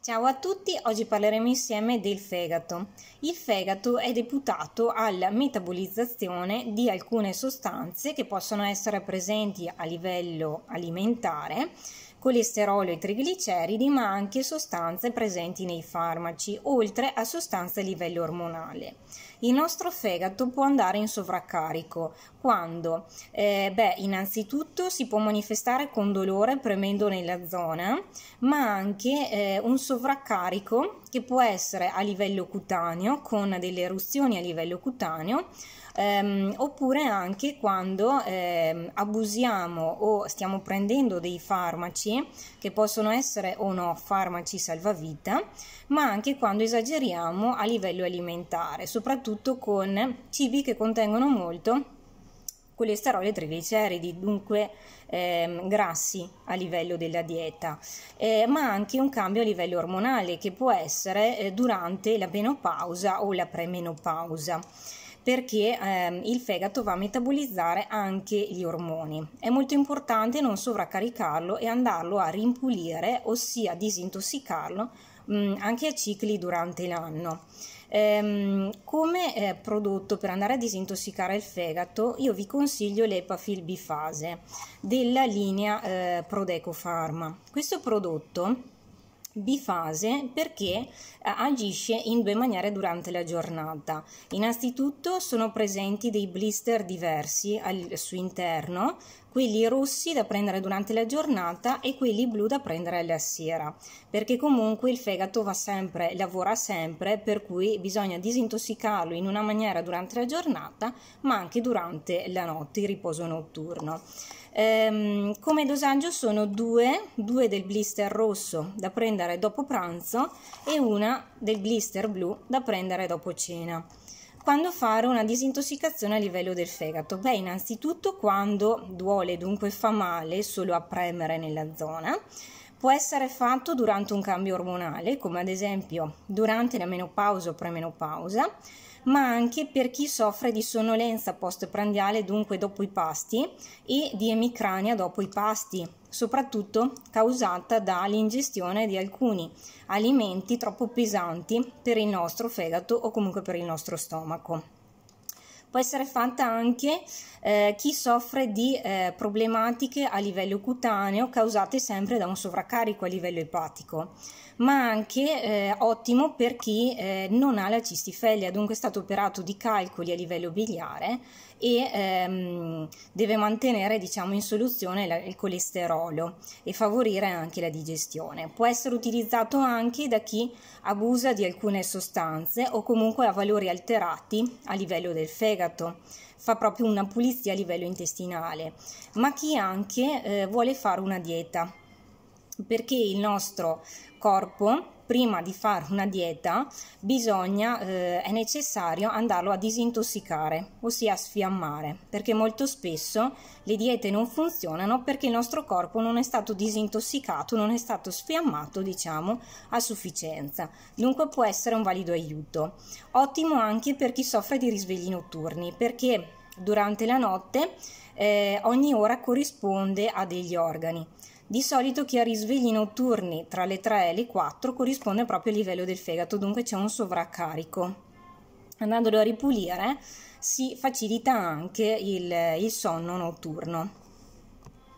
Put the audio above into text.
Ciao a tutti, oggi parleremo insieme del fegato. Il fegato è deputato alla metabolizzazione di alcune sostanze che possono essere presenti a livello alimentare, colesterolo e trigliceridi, ma anche sostanze presenti nei farmaci, oltre a sostanze a livello ormonale. Il nostro fegato può andare in sovraccarico quando, eh, beh, innanzitutto si può manifestare con dolore premendo nella zona, ma anche eh, un sovraccarico che può essere a livello cutaneo con delle eruzioni a livello cutaneo ehm, oppure anche quando ehm, abusiamo o stiamo prendendo dei farmaci che possono essere o no farmaci salvavita ma anche quando esageriamo a livello alimentare soprattutto soprattutto con cibi che contengono molto colesterolo e trigliceridi, dunque ehm, grassi a livello della dieta, eh, ma anche un cambio a livello ormonale che può essere eh, durante la menopausa o la premenopausa perché ehm, il fegato va a metabolizzare anche gli ormoni. È molto importante non sovraccaricarlo e andarlo a rimpulire, ossia disintossicarlo mh, anche a cicli durante l'anno. Ehm, come eh, prodotto per andare a disintossicare il fegato, io vi consiglio l'Epafil bifase della linea eh, Prodeco Pharma. Questo prodotto bifase perché eh, agisce in due maniere durante la giornata. Innanzitutto sono presenti dei blister diversi al suo interno, quelli rossi da prendere durante la giornata e quelli blu da prendere alla sera, perché comunque il fegato va sempre, lavora sempre, per cui bisogna disintossicarlo in una maniera durante la giornata, ma anche durante la notte, il riposo notturno. Ehm, come dosaggio sono due, due del blister rosso da prendere dopo pranzo e una del blister blu da prendere dopo cena quando fare una disintossicazione a livello del fegato? Beh, innanzitutto quando duole, dunque fa male solo a premere nella zona, può essere fatto durante un cambio ormonale, come ad esempio durante la menopausa o premenopausa, ma anche per chi soffre di sonnolenza postprandiale, dunque dopo i pasti, e di emicrania dopo i pasti, soprattutto causata dall'ingestione di alcuni alimenti troppo pesanti per il nostro fegato o comunque per il nostro stomaco può essere fatta anche eh, chi soffre di eh, problematiche a livello cutaneo causate sempre da un sovraccarico a livello epatico, ma anche eh, ottimo per chi eh, non ha la cistifellia, dunque è stato operato di calcoli a livello biliare e ehm, deve mantenere diciamo, in soluzione la, il colesterolo e favorire anche la digestione. Può essere utilizzato anche da chi abusa di alcune sostanze o comunque ha valori alterati a livello del fegato fegato, fa proprio una pulizia a livello intestinale, ma chi anche eh, vuole fare una dieta, perché il nostro corpo prima di fare una dieta bisogna, eh, è necessario andarlo a disintossicare, ossia a sfiammare, perché molto spesso le diete non funzionano perché il nostro corpo non è stato disintossicato, non è stato sfiammato, diciamo, a sufficienza. Dunque può essere un valido aiuto. Ottimo anche per chi soffre di risvegli notturni, perché durante la notte eh, ogni ora corrisponde a degli organi. Di solito chi ha risvegli notturni tra le 3 e le 4 corrisponde proprio al livello del fegato, dunque c'è un sovraccarico. Andandolo a ripulire si facilita anche il, il sonno notturno.